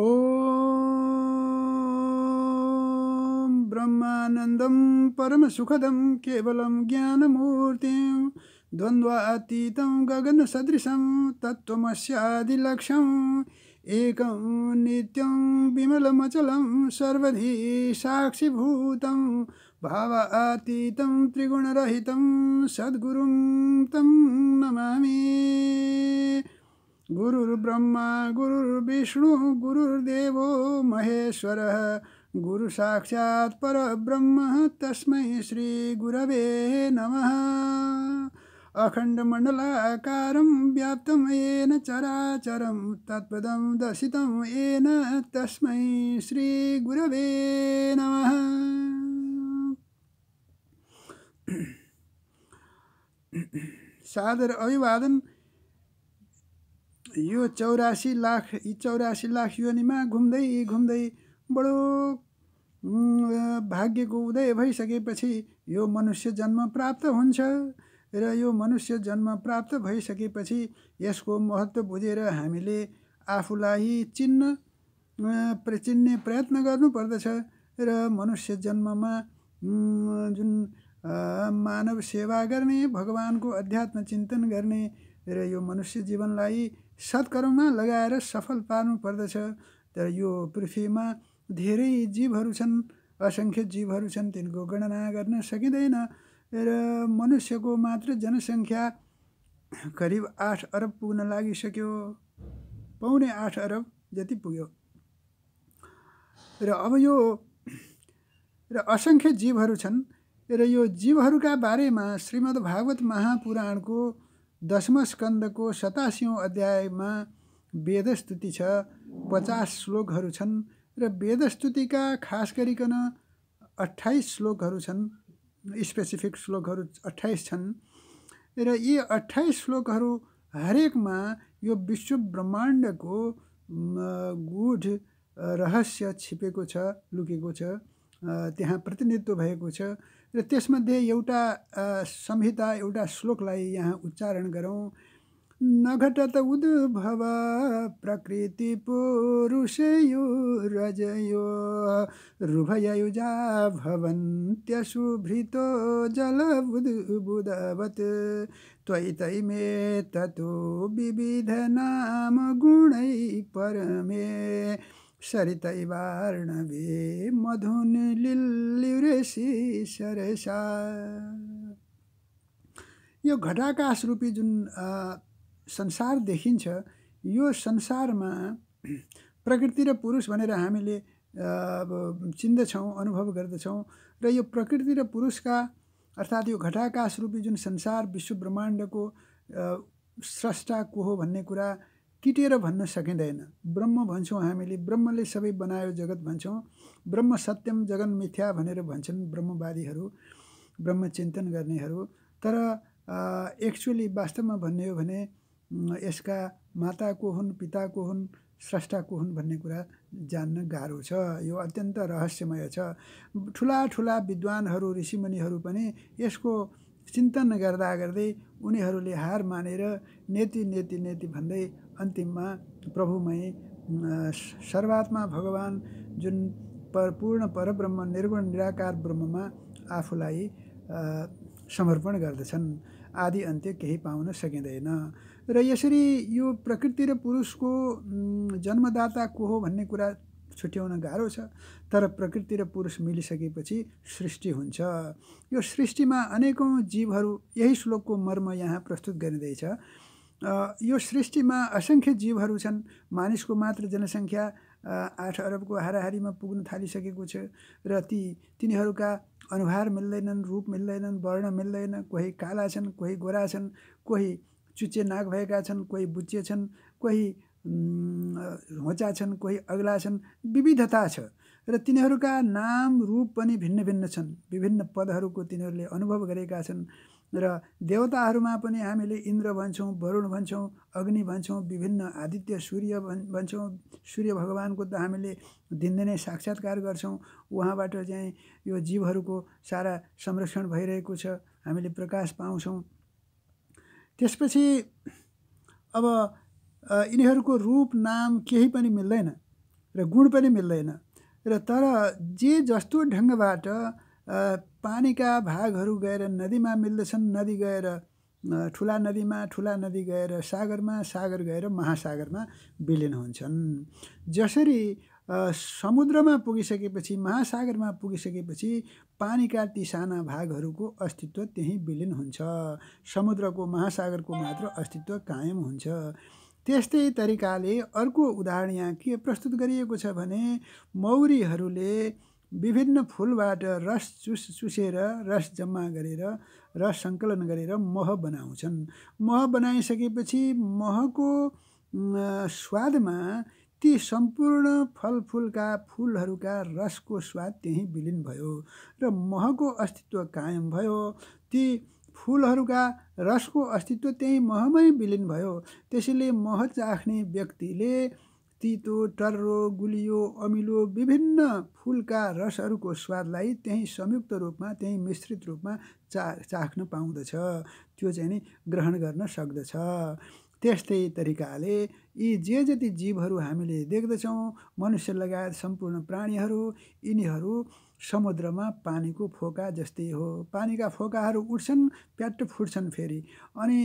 ॐ ब्रह्मानन्दं कवल ज्ञानमूर्ति ज्ञानमूर्तिं द्वन्द्वातीतं गगनसदृशं तत्त्वमस्यादिलक्ष्यम् एकं नित्यं विमलमचलं सर्वधी साक्षिभूतं भावातीतं त्रिगुणरहित सद्गुरुं तम नमामी गुरुर्ब्रह्मा गुरुर्विष्णु गुरुर्देवो महेश्वरः गुरुसाक्षात् परब्रह्म तस्मै श्रीगुरवे नमः अखण्डमण्डलाकारं व्याप्त येन चराचरं तत्पदं दशित येन तस्मै श्रीगुरवे नमः सादर अभिवादन यो चौरासी लाख यी चौरासी लाख योनिमा घुम्दै घुम्दै बडो भाग्यको उदय भइसकेपछि यो मनुष्य जन्म प्राप्त हुन्छ र यो मनुष्य जन्म प्राप्त भइसकेपछि यसको महत्त्व बुझेर हामीले आफूलाई चिन्न चिन्ने प्रयत्न गर्नुपर्दछ र मनुष्य जन्ममा जुन मानव सेवा गर्ने भगवानको अध्यात्म चिन्तन गर्ने र यो मनुष्य जीवनलाई सत्कर्ममा लगाएर सफल पार्नु पर्दछ तर यो पृथ्वीमा धेरै जीवहरू छन् असङ्ख्य जीवहरू छन् तिनको गणना गर्न सकिँदैन र मनुष्यको मात्र जनसङ्ख्या करिब आठ अरब पुग्न लागिसक्यो पाउने आठ अरब जति पुग्यो र अब यो र असङ्ख्य जीवहरू छन् र यो जीवहरूका बारेमा श्रीमद् भागवत महापुराणको दशम स्कन्दको सतासीौँ अध्यायमा वेदस्तुति छ पचास श्लोकहरू छन् र वेदस्तुतिका खास गरिकन अठाइस श्लोकहरू छन् स्पेसिफिक श्लोकहरू अठाइस छन् र यी अठाइस श्लोकहरू हरेकमा यो विश्व ब्रह्माण्डको गुढ रहस्य छिपेको छ लुकेको छ त्यहाँ प्रतिनिधित्व भएको छ रेसमदे त्यसमध्ये संहिता एटा श्लोक यहाँ उच्चारण गरौँ नघटत उद्भव प्रकृति पुरुषयो रजयो रुभयुजा रुभययुजा भवन्त्यशुभृतो जलबुद्बुदवत् त्वयि तैमे ततो विविधनामगुणै परमे सरितैवार्णवे मधुन लिल्युरेसी सरसा यो घटाकाश रूपी जुन संसार देखिन्छ यो संसारमा प्रकृति र पुरुष भनेर हामीले अब चिन्दछौँ अनुभव गर्दछौँ र यो प्रकृति र पुरुषका अर्थात् यो घटाकाश रूपी जुन संसार विश्व ब्रह्माण्डको स्रष्टा को हो भन्ने कुरा किटेर भन्न सकिँदैन ब्रह्म भन्छौँ हामीले ब्रह्मले सबै बनायो जगत भन्छौँ ब्रह्म सत्यम जगन मिथ्या भनेर भन्छन् ब्रह्मवादीहरू ब्रह्मचिन्तन गर्नेहरू तर एक्चुअली वास्तवमा भन्ने हो भने यसका माता को हुन् पिता को हुन् स्रष्टा को हुन् भन्ने कुरा जान्न गाह्रो छ यो अत्यन्त रहस्यमय छ ठुला ठुला विद्वानहरू ऋषिमुनिहरू पनि यसको चिन्तन गर्दा गर्दै उनीहरूले हार मानेर नेति नेति नेति भन्दै अंतिम में प्रभुमय अं, सर्वात्मा भगवान जो पर पूर्ण परब्रह्म निर्गुण निराकार ब्रह्म में आपूला समर्पण करद आदि अंत्य कहीं पा सकिँदैन र यो प्रकृति र को अं, जन्मदाता को हो भन्ने कुरा छुट्टन गाड़ो तर प्रकृति र पुरुष सके सृष्टि हुन्छ सृष्टि में अनेकों जीवर यही को मर्म यहाँ प्रस्तुत गरिँदैछ यो सृष्टिमा असङ्ख्य जीवहरू छन् मानिसको मात्र जनसङ्ख्या आठ अरबको हाराहारीमा पुग्न थालिसकेको छ र ती तिनीहरूका अनुहार मिल्दैनन् रूप मिल्दैनन् वर्ण मिल्दैन कोही काला छन् कोही गोरा छन् कोही चुच्चे नाक भएका छन् कोही बुच्चे छन् कोही होचा छन् कोही अग्ला छन् विविधता छ र तिनीहरूका नाम रूप पनि भिन्न भिन्न छन् विभिन्न पदहरूको तिनीहरूले अनुभव गरेका छन् र देवताहरूमा पनि हामीले इन्द्र भन्छौँ वरुण भन्छौँ अग्नि भन्छौँ विभिन्न आदित्य सूर्य भन् भन्छौँ सूर्य भगवान्को त हामीले दिनदिनै साक्षात्कार गर्छौँ उहाँबाट चाहिँ यो जीवहरूको सारा संरक्षण भइरहेको छ हामीले प्रकाश पाउँछौँ त्यसपछि अब यिनीहरूको रूप नाम केही पनि मिल्दैन र गुण पनि मिल्दैन र तर जे जस्तो ढङ्गबाट पानीका भागहरू गएर नदीमा मिल्दछन् नदी गएर ठुला नदीमा ठुला नदी गएर सागरमा सागर गएर महासागरमा विलिन हुन्छन् जसरी समुद्रमा पुगिसकेपछि महासागरमा पुगिसकेपछि पानीका ती साना भागहरूको अस्तित्व त्यहीँ विलिन हुन्छ समुद्रको महासागरको मात्र अस्तित्व कायम हुन्छ त्यस्तै तरिकाले अर्को उदाहरण यहाँ के प्रस्तुत गरिएको छ भने मौरीहरूले विभिन्न फुलबाट रस चुस चुसेर रस जम्मा गरेर रस सङ्कलन गरेर मह बनाउँछन् मह बनाइसकेपछि महको स्वादमा ती सम्पूर्ण फलफुलका फुलहरूका रसको स्वाद त्यहीँ विलिन भयो र महको अस्तित्व कायम भयो ती फुलहरूका रसको अस्तित्व त्यही महमै विलिन भयो त्यसैले मह चाख्ने व्यक्तिले तितो टर्रो गुलियो अमिलो विभिन्न फुलका रसहरूको स्वादलाई त्यहीँ संयुक्त रूपमा त्यहीँ मिश्रित रूपमा चा चाख्न पाउँदछ त्यो चाहिँ नि ग्रहण गर्न सक्दछ त्यस्तै तरिकाले यी जे जति जीवहरू हामीले देख्दछौँ मनुष्य लगायत सम्पूर्ण प्राणीहरू यिनीहरू समुद्रमा पानीको फोका जस्तै हो पानीका फोकाहरू उठ्छन् प्याट्ट फुट्छन् फेरि अनि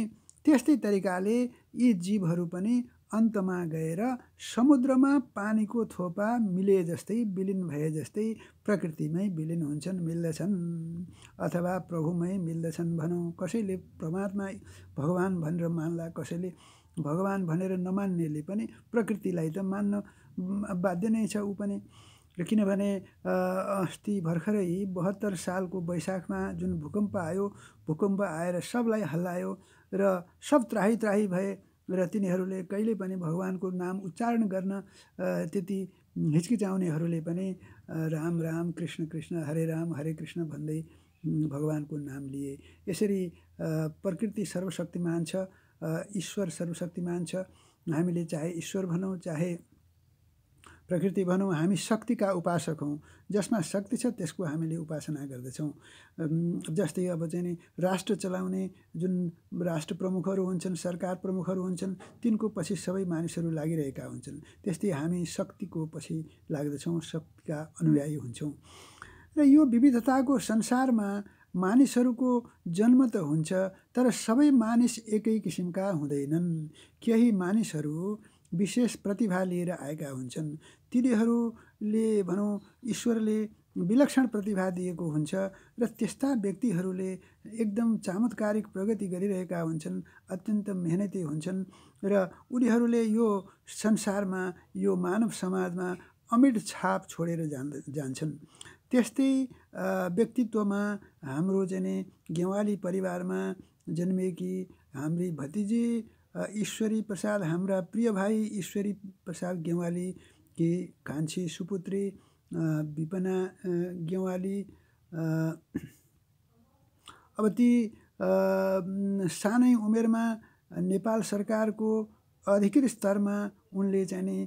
त्यस्तै तरिकाले यी जीवहरू पनि अन्तमा गएर समुद्रमा पानीको थोपा मिले जस्तै विलिन भए जस्तै प्रकृतिमै विलिन हुन्छन् मिल्दछन् अथवा प्रभुमै मिल्दछन् भनौँ कसैले परमात्मा भगवान् भनेर मान्ला कसैले भगवान् भनेर नमान्नेले पनि प्रकृतिलाई त मान्न बाध्य नै छ ऊ पनि र किनभने अस्ति भर्खरै बहत्तर सालको वैशाखमा जुन भूकम्प आयो भूकम्प आएर सबलाई हल्लायो र सब त्राही त्राही भए र तिनीहरूले कहिले पनि भगवान्को नाम उच्चारण गर्न त्यति हिचकिचाउनेहरूले पनि राम राम कृष्ण कृष्ण हरे राम हरे कृष्ण भन्दै भगवान्को नाम लिए यसरी प्रकृति सर्वशक्तिमान छ ईश्वर सर्वशक्तिमान छ हामीले चाहे ईश्वर भनौँ चाहे प्रकृति भनौँ हामी शक्तिका उपासक हौँ जसमा शक्ति छ त्यसको हामीले उपासना गर्दछौँ जस्तै अब चाहिँ राष्ट्र चलाउने जुन राष्ट्र प्रमुखहरू हुन्छन् सरकार प्रमुखहरू हुन्छन् तिनको पछि सबै मानिसहरू लागिरहेका हुन्छन् त्यस्तै हामी शक्तिको पछि लाग्दछौँ शक्तिका अनुयायी हुन्छौँ र यो विविधताको संसारमा मानिसहरूको जन्म त हुन्छ तर सबै मानिस एकै किसिमका हुँदैनन् केही मानिसहरू विशेष प्रतिभा लिएर आएका हुन्छन् तिनीहरूले भनौँ ईश्वरले विलक्षण प्रतिभा दिएको हुन्छ र त्यस्ता व्यक्तिहरूले एकदम चामत्कारिक प्रगति गरिरहेका हुन्छन् अत्यन्त मेहनती हुन्छन् र उनीहरूले यो संसारमा यो मानव समाजमा अमिट छाप छोडेर जान् जान्छन् त्यस्तै व्यक्तित्वमा हाम्रो जाने गेवाली परिवारमा जन्मेकी हाम्री भतिजी ईश्वरी प्रसाद हाम्रा प्रिय भाइ ईश्वरी प्रसाद गेवाली के कान्छी सुपुत्री विपना गेवाली अब ती सानै उमेरमा नेपाल सरकारको अधिकृत स्तरमा उनले चाहिँ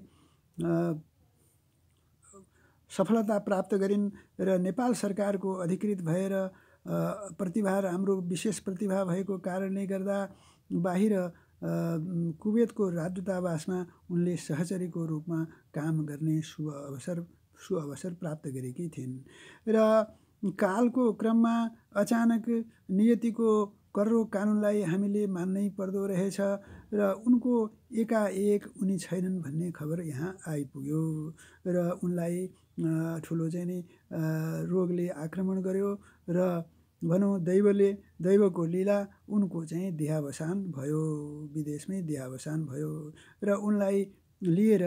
सफलता प्राप्त गरिन् र नेपाल सरकारको अधिकृत भएर प्रतिभा राम्रो विशेष प्रतिभा भएको कारणले गर्दा बाहिर कुवेतको राजदूतावासमा उनले सहचरीको रूपमा काम गर्ने सु अवसर सुअवसर प्राप्त गरेकी थिइन् र कालको क्रममा अचानक नियतिको कर्रो कानुनलाई हामीले मान्नै पर्दो रहेछ र उनको एकाएक उनी छैनन् भन्ने खबर यहाँ आइपुग्यो र उनलाई ठुलो चाहिँ नि रोगले आक्रमण गर्यो र भनौँ दैवले दैवको लीला उनको चाहिँ देहावसान भयो विदेशमै देहावसान भयो र उनलाई लिएर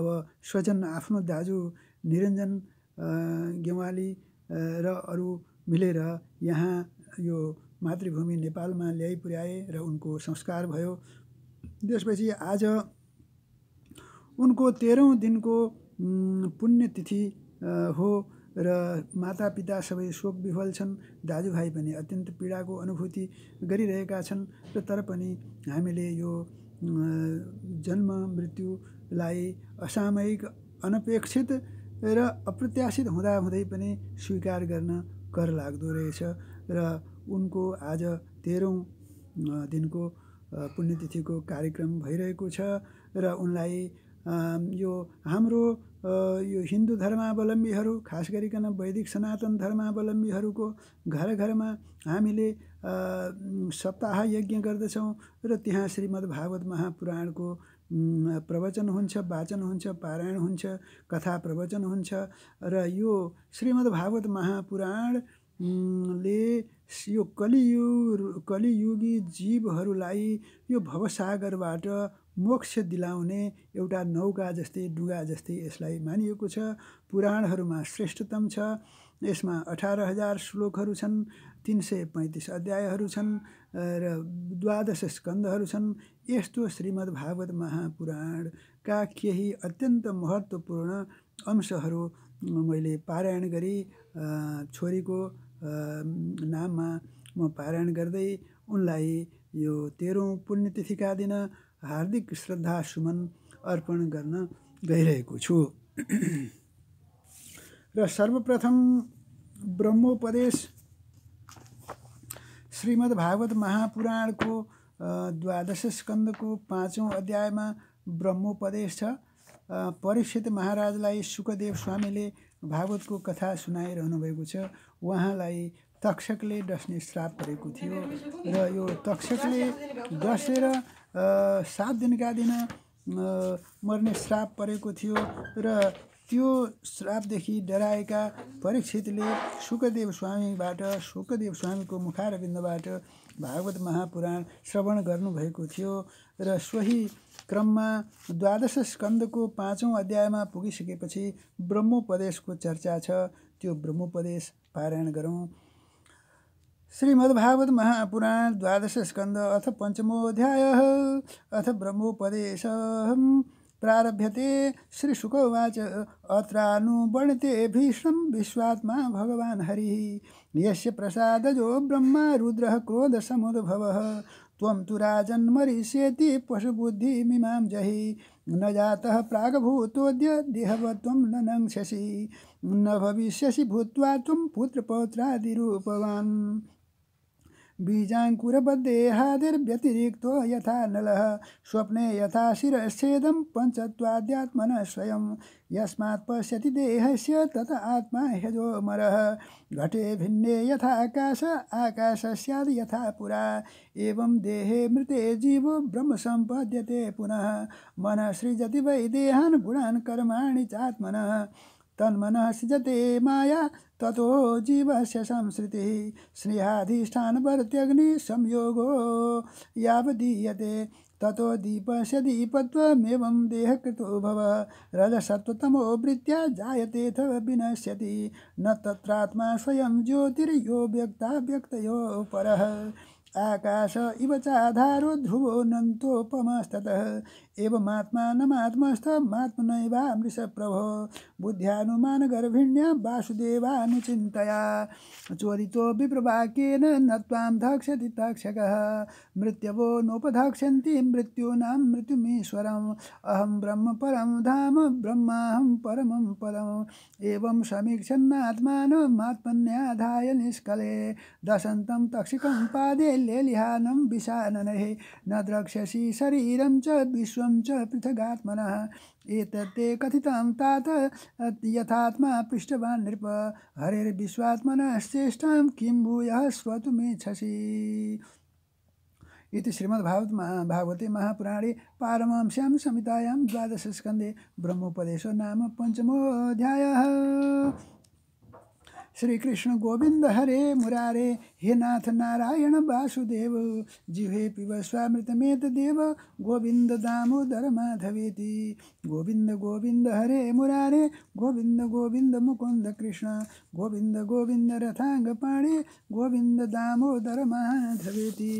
अब स्वजन आफ्नो दाजु निरञ्जन गेवाली र अरू मिलेर यहाँ यो मातृभूमि नेपालमा ल्याइ पुर्याए र उनको संस्कार भयो त्यसपछि आज उनको तेह्रौँ दिनको पुण्यतिथि हो र मातापिता सबै शोक विफल छन् दाजुभाइ पनि अत्यन्त पीडाको अनुभूति गरिरहेका छन् र तर पनि हामीले यो जन्म मृत्युलाई असामयिक अनपेक्षित र अप्रत्याशित हुँदाहुँदै पनि स्वीकार गर्न कर लाग्दो रहेछ र उनको आज तेह्रौँ दिनको पुण्यतिथिको कार्यक्रम भइरहेको छ र उनलाई यो हाम्रो यो हिन्दू धर्मावलम्बीहरू खास गरिकन वैदिक सनातन धर्मावलम्बीहरूको घर घरमा हामीले सप्ताह यज्ञ गर्दछौँ र त्यहाँ श्रीमद्भागवत महापुराणको प्रवचन हुन्छ वाचन हुन्छ पारायण हुन्छ कथा प्रवचन हुन्छ र यो श्रीमद्भागवत महापुराण ले यो कलियुग कलियुगी जीवहरूलाई यो भवसागरबाट मोक्ष दिलाउने एउटा नौका जस्तै डुगा जस्तै यसलाई मानिएको छ पुराणहरूमा श्रेष्ठतम छ यसमा अठार हजार श्लोकहरू छन् तिन सय पैँतिस अध्यायहरू छन् र द्वादश स्कन्दहरू छन् यस्तो श्रीमद्भागवत महापुराणका केही अत्यन्त महत्त्वपूर्ण अंशहरू मैले पारायण गरी छोरीको नाममा म पारायण गर्दै उनलाई यो तेह्रौँ पुण्यतिथिका दिन हार्दिक श्रद्धा सुमन अर्पण गर्न गइरहेको छु र सर्वप्रथम ब्रह्मोपदेश भागवत महापुराणको द्वादश स्कन्दको पाँचौँ अध्यायमा ब्रह्मोपदेश छ परीक्षित महाराजलाई सुखदेव स्वामीले भागवतको कथा सुनाइरहनु भएको छ उहाँलाई तक्षकले डस्ने श्राप परेको थियो र यो तक्षकले डसेर सात दिनका दिन मर्ने श्राप परेको थियो र त्यो श्रापदेखि डराएका परीक्षितले सुखदेव स्वामीबाट सुखदेव स्वामीको मुखारविन्दबाट भागवत महापुराण श्रवण गर्नुभएको थियो र सोही क्रममा द्वादश स्कन्दको पाँचौँ अध्यायमा पुगिसकेपछि ब्रह्मोपदेशको चर्चा छ त्यो ब्रह्मोपदेश पारायण गरौँ श्रीमद्भागवत महापुराण द्वादश स्कंद अथ पंचमोध्याय अथ ब्रह्मोपदेश प्रारभ्यते श्रीशुक उवाच अत्रानुवर्णते भीष्णं विश्वात्मा भगवान् हरिः यस्य प्रसादजो ब्रह्मा रुद्रः क्रोधसमुद्भवः त्वं तु राजन्मरिष्यति पशुबुद्धिमिमां जहि न जातः प्रागभूतोऽद्य देहवत्वं न नङ्क्षसि न भविष्यसि भूत्वा त्वं पुत्रपौत्रादिरूपवान् बीजाङ्कुरबद्धेहादिर्व्यतिरिक्तो यथा नलः स्वप्ने यथा शिरश्छेदं पञ्चत्वाद्यात्मनः स्वयं यस्मात् पश्यति देहस्य तत आत्मा ह्यजो घटे भिन्ने यथा आकाश आकाश यथा पुरा एवं देहे मृते जीवो ब्रह्म सम्पद्यते पुनः मनः सृजति वै देहान् गुणान् कर्माणि चात्मनः तन्मनः सृजते माया ततो जीवस्य संसृतिः स्नेहाधिष्ठानपरत्यग्नि संयोगो यावदीयते ततो दीपत्व दीपत्वमेवं देहकृतो भव जायते जायतेऽथ विनश्यति न तत्रात्मा स्वयं ज्योतिर्यो व्यक्ता व्यक्तयो पर आकाश इव चाधारो ध्रुवो नन्तोपमस्ततः एवमात्मानमात्मस्थमात्मनैव अमृष प्रभो बुद्ध्यानुमानगर्भिण्या वासुदेवानुचिन्तया चोरी विप्रवाक्येन न त्वां धक्षति तक्षकः मृत्यवो नोपधक्षन्ति मृत्यूनां मृत्युमीश्वर अहम ब्रह्म परम धाम ब्रह्माहम परम परम् एवं समीक्षन्नात्मानमात्मन्याधाय निष्कले दशन्तं तक्षिकं पादे लेलिहानम विशानन न द्रक्ष्यसी शरीर च विश्व च पृथगात्मनः एतत्ते कथितं तात यथात्मा पृष्टवान् नृप हरेर्विश्वात्मनश्चेष्टां किं भूयः स्वतुमेच्छसि इति श्रीमद्भागवत महा भागवते महापुराणे पारमांस्यां संहितायां द्वादशस्कन्दे ब्रह्मोपदेशो नाम पञ्चमोऽध्यायः श्री कृष्ण गोविंद हरे मुरारे हे नाथ नारायण वासुदेव जिहे पिब स्वामृतमेत देव गोविंद दामोदर माधवेति गोविंद गोविंद हरे मुरारे गोविंद गोविंद मुकुंद कृष्ण गोविंद गोविंद रथांग पाणे गोविंद दामोदर माधवेति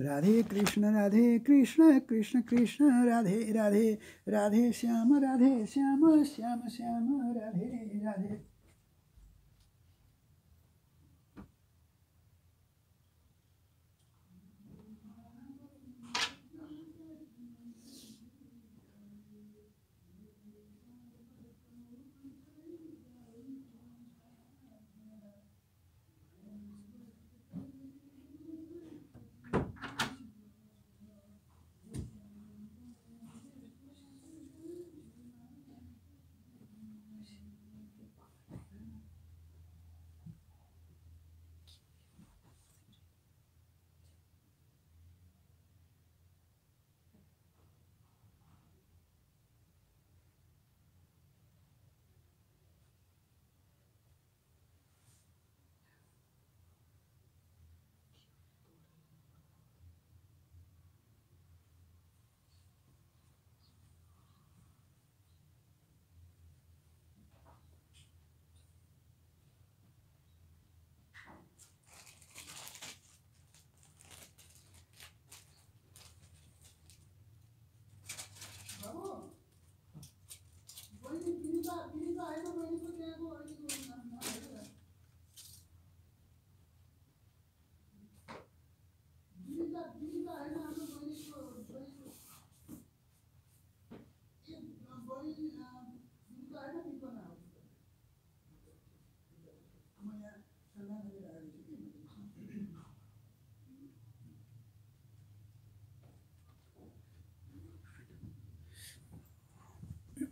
राधे कृष्ण राधे कृष्ण कृष्ण कृष्ण राधे राधे राधे श्याम राधे श्याम श्याम श्याम राधे राधे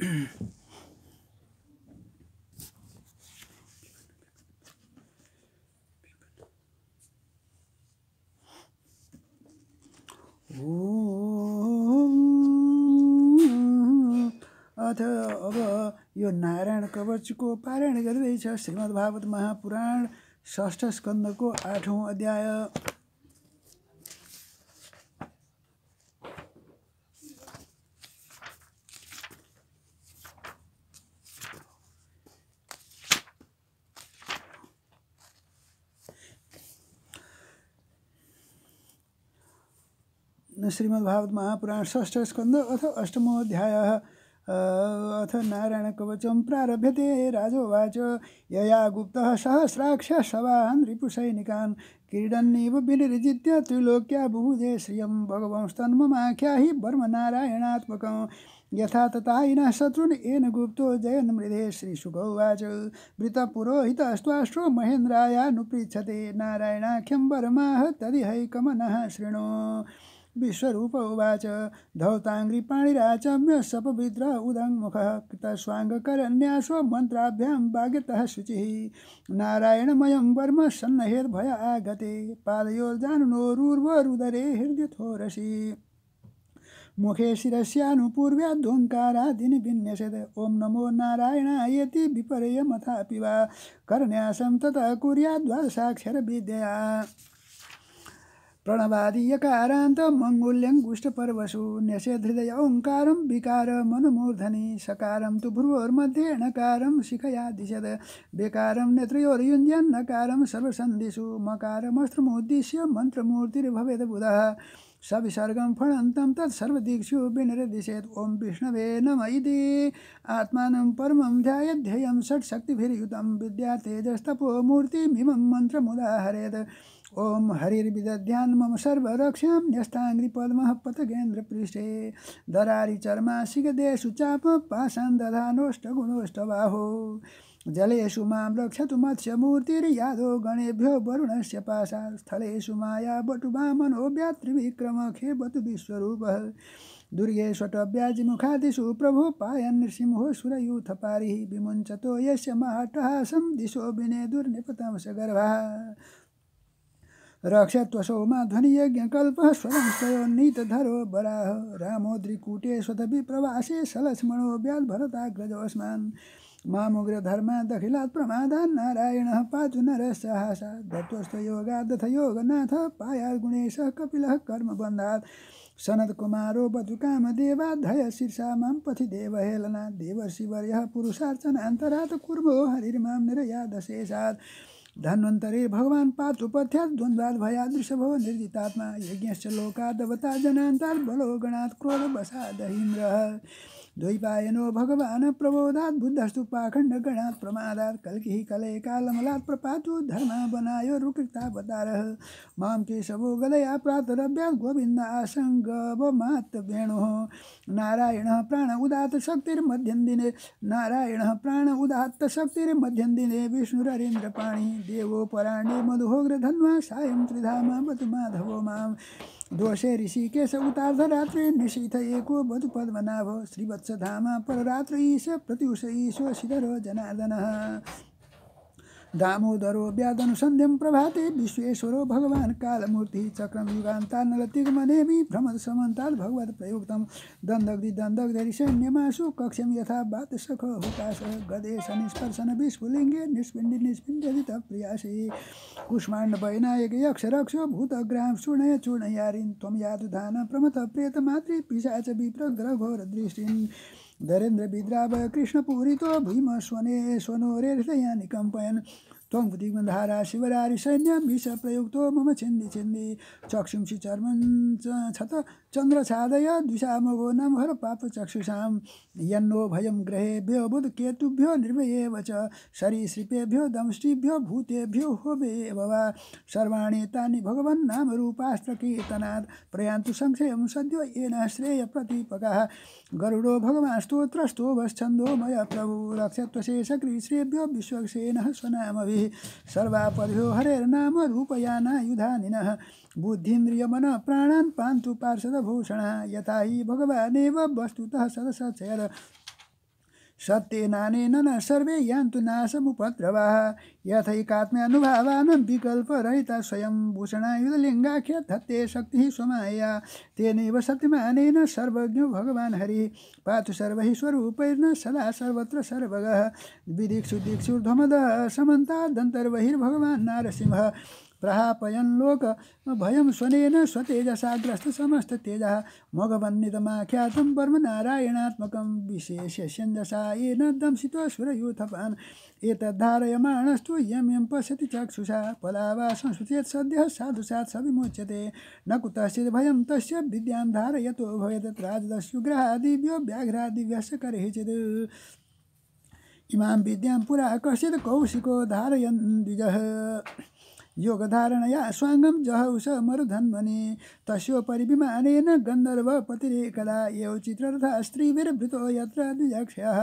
अथ अब यो नारायण कवचको पारायण गर्दैछ श्रीमद्भागवत महापुराण षष्ठ स्कन्दको आठौँ अध्याय श्रीमद्भागवत महापुराण ष्ठ स्कंद अथ अष्टमोध्याय अथ प्रारभ्य प्रारभ्यते राजोवाच यया गुप्त सहस्राक्ष शवान् रिपुसैनिकान् क्रीडन्नेव विनिर्जित्य त्रिलोक्या बुभुजे श्रियं भगवंस्तन्ममाख्या हि ब्रह्मनारायणात्मकं यथा जयन मृदे येन गुप्तो जयन् मृधे श्रीसुखौवाच वृतपुरोहितस्त्वाश्रो महेन्द्रायानुपृच्छते नारायणाख्यं वरमाह तदिहैकमनः शृणु विश्वरूप उवाच धौताङ्घ्रिपाणिराचम्य सपविद्र उदङ्मुखः कृतस्वाङ्गकरन्यासो मन्त्राभ्यां भाग्यतः शुचिः नारायणमयं वर्म सन्नहेर्भय आगते पादयोर्जानुनोरुर्वरुदरे हृदयथोरसि मुखे शिरस्यानुपूर्व्याध्वङ्कारादिनि विन्यसेत् ॐ नमो नारायणायति विपर्यमथापि वा कर्ण्यासं ततः कुर्याद्वा साक्षरविद्यया प्रणवादीयकारान्तं परवशु गुष्ठपर्वसु न्यसेधृदय ओंकार विकार मनमूर्धनि सकारं तु भ्रुवोर्मध्ये नकार शिखया दिशद बेकारं नेत्रयोर्युञ्जन्नकारं सर्वसन्धिषु मकारमस्त्रमुद्दिश्य मन्त्रमूर्तिर्भवेद् बुधः सविसर्गं फणन्तं तत्सर्वदिक्षु विनिर्दिशेत् ॐ विष्णवे नम इति आत्मानं परमं ध्यायध्येयं षट्शक्तिभिर्युतं विद्या तेजस्तपोमूर्तिमिमं मन्त्रमुदाहरेत् ओम मम सर्वरक्षां न्यस्ताङ्ग्रिपद्मः पृष्ठे दरारी सिगदेशु चाप गुणोष्ट बाहो जलेषु मां रक्षतु मत्स्यमूर्तिर्यादो गणेभ्यो वरुणस्य स्थलेषु माया बटुवामनो व्यातृविक्रमखेबतु विश्वरूपः दुर्गेष्वटव्याजिमुखादिषु प्रभो पायन् नृसिंहो पारिः विमुञ्चतो यस्य माटः दिशो विने दुर्निपतमस गर्भः रक्षत्वसोमा ध्वनियज्ञकल्पः बराह रामो रामोद्रिकूटे स्वतपि प्रवासे सलक्ष्मणो व्याद्भरताग्रजोऽस्मान् मामुग्रधर्मा दखिलात् प्रमादान् नारायणः पातु नरसहासा साहसा दत्त्वस्थ योगादथ योगनाथ पायात् गुणेशः कपिलः कर्मबन्धात् सनत्कुमारो बतु शीर्षा मां पथि देवहेलना देवर्षिवर्यः पुरुषार्चनान्तरात् कुर्मो हरिर्मां निरयादशेषात् धन्वन्तरे भगवान् पात उपथ्यात् द्वन्द्वात् भयादृश भव निर्जितात्मा यज्ञश्च लोकादवता जनान्तात् बलो गणात् क्रोधवसादहीन्द्रः द्वैपायनो भगवान् प्रबोधात् बुद्धस्तु पाखण्डगणात् प्रमादात् कल्किः कले कालमलात् प्रपातो धर्मावनायो रुकृतावतारः मां केशवो गलया प्रातरभ्यात् गोविन्द आसङ्गवमात्वेणुः नारायणः प्राण उदात्तशक्तिर्मध्यन्दिने नारायणः प्राण उदात्तशक्तिर्मध्यन्दिने विष्णुररेन्द्रपाणि देवो पराणे मधुहोग्रधन्वा सायं त्रिधामा वतु माधवो दोषे ऋषिकेश उतार्धरात्रे निषिथएको वधुपद्मनाभ श्रीवत्सधामा पररात्र ईश प्रत्युष ईश्व शिधरो जनार्दनः दामोदरो व्यादनुसन्ध्यं प्रभाते विश्वेश्वरो भगवान कालमूर्ति चक्रम युगांता चक्रं युगान्तान्नलतिगमनेऽपि भ्रमद भगवत समन्तात् भगवत्प्रयुक्तं दन्दग्धि दन्दग्धरिसैन्यमासु कक्ष्यं यथा बातसखो हुकाश गदेश निष्पर्शन विस्फुलिङ्गे निष्पिण्डि निष्पिण्डजित प्रियासि कुष्माण्डवैनायक यक्षरक्षो भूतग्रां चूर्णय चूर्णयारिन् त्वं यादुधान प्रमथ प्रेतमातृ पिशाच विप्रग्रघोरदृष्टिन् धरेन्द्रविद्राव कृष्णपूरितो भीमस्वने स्वनोरेर्दयानि निकम्पयन त्वं दिग्मन्धारा शिवरारी सैन्यं विष प्रयुक्तो मम छिन्दी छिन्दी चक्षुंसि चर्मन् छत चन्द्रछादय द्विषामगो नमहर पापचक्षुषां यन्नो भयं ग्रहेभ्यो बुधकेतुभ्यो निर्भयेव च शरीसृपेभ्यो दंष्टिभ्यो भूतेभ्यो होमे वा सर्वाणि तानि भगवन्नामरूपास्त्रकीर्तनात् प्रयान्तु संशयं सद्यो येन श्रेयप्रतिपकः गरुडो भगवान्स्तोत्रस्तोभच्छन्दो मया प्रभु रक्षत्वशेषकृश्रेभ्यो विश्वक्सेनः स्वनामभिः सर्वापदभ्यो हरेर्नाम रूपयानायुधानिनः बुद्धिन्द्रियमन प्राणान् पान्तु पार्षदभूषण यथा हि भगवानेव वस्तुतः सदसक्षर सत्येनानेन न सर्वे यान्तु नाशमुपद्रवाः यथैकात्म्यानुभावानं विकल्परहिता स्वयं भूषणायुधलिङ्गाख्य धत्ते शक्तिः स्वमाया तेनैव सत्यमानेन सर्वज्ञो भगवान् हरिः पातु सर्वैः स्वरूपेण सदा सर्वत्र सर्वगः विदिक्षु दिक्षुर्ध्वमदः समन्तादन्तर्वहिर्भगवान् नारसिंहः प्रहापयन् लोक भयम स्वनेन स्वतेजसाग्रस्त समस्त तेज मघवन्नितमाख्यातं ब्रह्मनारायणात्मकं विशेष्यस्यञ्जसा येन दंसितो सुरयूथपान् एतद्धारयमाणस्तु यं यं पश्यति चक्षुषा पलावा संस्कृतेत् सद्यः साधुसात् सविमोच्यते न कुतश्चित् भयं तस्य विद्यां धारयतो भवेत् राजदस्युग्रहादिव्यो व्याघ्रादिव्यस्य कर्हिचित् इमां विद्यां पुरा कश्चित् कौशिको धारयन् द्विजः योगधारणया स्वाङ्गं जहौष मरुधन्वनि तस्योपरि विमानेन गन्धर्वपतिरेकदा एव चित्रर्थ स्त्रीभिर्भृतो यत्र द्विजक्षयः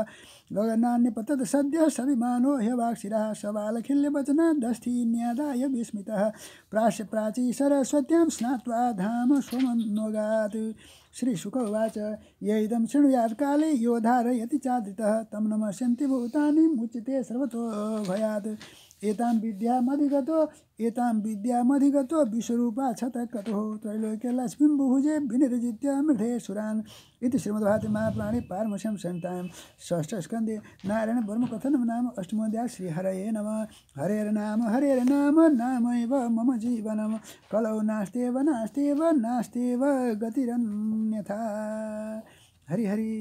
गगनान्यपतत् सद्यः सविमानो दस्थी सवालखिल्यवचनादस्थीन्यादाय विस्मितः प्राश प्राची सरस्वत्यां स्नात्वा धाम स्वमन्वगात् श्रीशुक उवाच इदम शृणुया काले योधारयति धारयति चादृतः तं नमस्यन्ति भूतानि मुच्यते सर्वतो भयात् एतां विद्यामधिगतो एतां विद्यामधिगतो विश्वरूपा छतकतो त्रैलोक्यलक्ष्मीं बुभुजे विनिर्जित्य मृधे सुरान् इति श्रीमद्भारती महापुराणे पारमश्यं संतां षष्ठस्कन्दे नारायणब्रह्मकथनं नाम अष्टमोऽध्याय श्रीहरये नमः हरेर्नाम हरेर्नाम नामैव मम जीवनं कलौ नास्त्येव नास्त्येव नास्त्येव गतिरन्यथा हरिहरि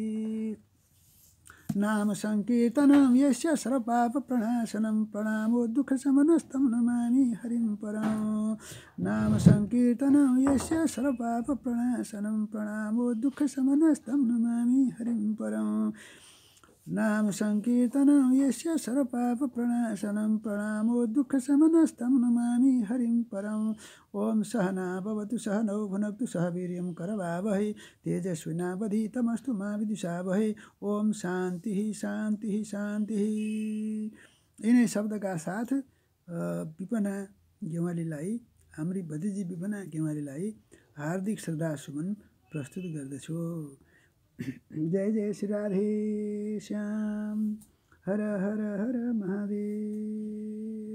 नाम संकीर्तनम यश सर्वाप प्रणाशनम प्रणामो दुख समनस्तम नमा हरिम परम नाम संकीर्तनम यश सर्वाप प्रणाशनम प्रणामो दुख समनस्तम नमा हरिम परम नाम सङ्कीर्तनं यस्य प्रणाशनं प्रणामो दुःख समनस्तम नमामि हरिं परम् ॐ सहना भवतु सहनौ भुनक्तु सह वीर्यं करवावहै तेजस्विनावधितमस्तु मा विदुषावहै ॐ शान्तिः शान्तिः शान्तिः यिनै शब्दका साथ विपना गेवालीलाई हाम्री भतिजी विपना गेवालीलाई हार्दिक श्रद्धासुमन प्रस्तुत गर्दछु जय जय श्री राधे श्याम हर हर हर महादेव